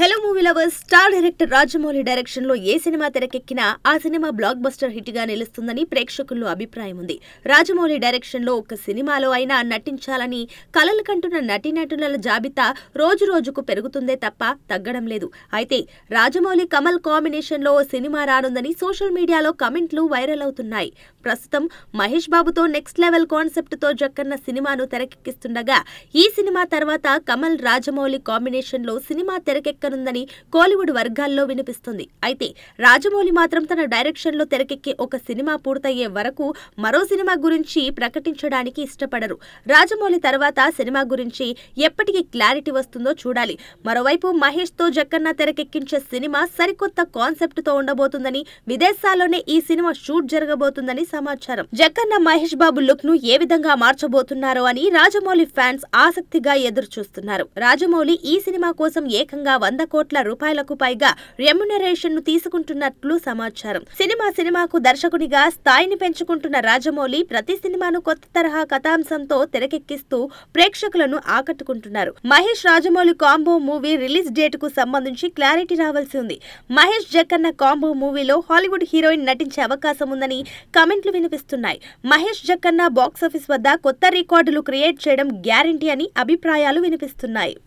Hello movie lovers star director Rajamouli direction లో ఏ cinema తెరకెక్కినా ఆ సినిమా బ్లాక్ బస్టర్ హిట్ గా నిలుస్తుందని ప్రేక్షకుల్లో అభిప్రాయం ఉంది రాజమౌళి డైరెక్షన్ లో ఒక సినిమాలో అయినా నటించాలని కలలు కంటున్న నటీనటుల జాబితా రోజు రోజుకు పెరుగుతుందే తప్ప తగ్గడం లేదు అయితే రాజమౌళి కమల్ కాంబినేషన్ లో సినిమా రానుందని సోషల్ మీడియాలో కమెంట్లు వైరల్ అవుతున్నాయి ప్రస్తుతం మహేష్ బాబుతో నెక్స్ట్ లెవెల్ కాన్సెప్ట్ తో జక్కన్న సినిమాను తెరకెక్కిస్తుండగా ఈ సినిమా తర్వాత కమల్ రాజమౌళి కాంబినేషన్ లో సినిమా తెరకెక్కనుందని కోలీవుడ్ వర్గాల్లో వినిపిస్తుంది అయితే రాజమౌళి మాత్రం తన డైరెక్షన్లో తెరకెక్కే ఒక సినిమా పూర్తయ్యే వరకు మరో సినిమా గురించి ప్రకటించడానికి ఇష్టపడరు రాజమౌళి తర్వాత సినిమా గురించి ఎప్పటికీ క్లారిటీ వస్తుందో చూడాలి మరోవైపు మహేష్తో జక్కన్న తెరకెక్కించే సినిమా సరికొత్త కాన్సెప్ట్తో ఉండబోతుందని విదేశాల్లోనే ఈ సినిమా షూట్ జరగబోతుందని సమాచారం జక్కన్న మహేష్ బాబు లుక్ ను ఏ విధంగా మార్చబోతున్నారో అని రాజమౌళి ఫ్యాన్స్ ఆసక్తిగా ఎదురు చూస్తున్నారు రాజమౌళి ఈ సినిమా కోసం ఏకంగా వంద కోట్ల రూపాయలకు పైగా రెమ్యునరేషన్ ను తీసుకుంటున్నట్లు సమాచారం సినిమా సినిమాకు దర్శకునిగా స్థాయిని పెంచుకుంటున్న రాజమౌళి ప్రతి సినిమాను కొత్త తరహా కథాంశంతో తెరకెక్కిస్తూ ప్రేక్షకులను ఆకట్టుకుంటున్నారు Mahesh Rajamouli combo movie release date కు సంబంధించి క్లారిటీ రావాల్సి ఉంది మహేష్ జక్కన్న కాంబో మూవీలో హాలీవుడ్ హీరోయిన్ నటించే అవకాశం ఉందని కమెంట్లు వినిపిస్తున్నాయి మహేష్ జక్కన్న బాక్సాఫీస్ వద్ద కొత్త రికార్డులు క్రియేట్ చేయడం గ్యారంటీ అని అభిప్రాయాలు వినిపిస్తున్నాయి